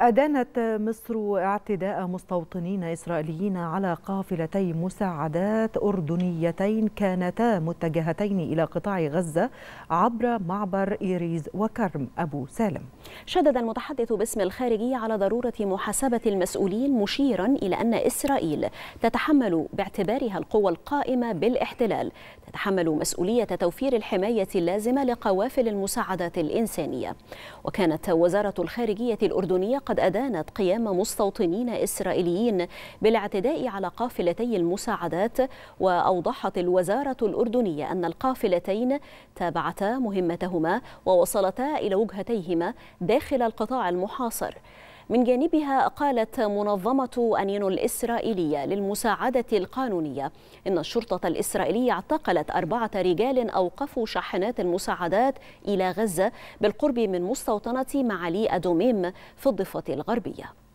أدانت مصر اعتداء مستوطنين إسرائيليين على قافلتي مساعدات أردنيتين كانتا متجهتين إلى قطاع غزة عبر معبر إيريز وكرم أبو سالم شدد المتحدث باسم الخارجية على ضرورة محاسبة المسؤولين مشيرا إلى أن إسرائيل تتحمل باعتبارها القوى القائمة بالاحتلال تتحمل مسؤولية توفير الحماية اللازمة لقوافل المساعدات الإنسانية وكانت وزارة الخارجية الأردنية وقد أدانت قيام مستوطنين إسرائيليين بالاعتداء على قافلتي المساعدات وأوضحت الوزارة الأردنية أن القافلتين تابعتا مهمتهما ووصلتا إلى وجهتيهما داخل القطاع المحاصر من جانبها قالت منظمة أنين الإسرائيلية للمساعدة القانونية إن الشرطة الإسرائيلية اعتقلت أربعة رجال أوقفوا شاحنات المساعدات إلى غزة بالقرب من مستوطنة معالي أدوميم في الضفة الغربية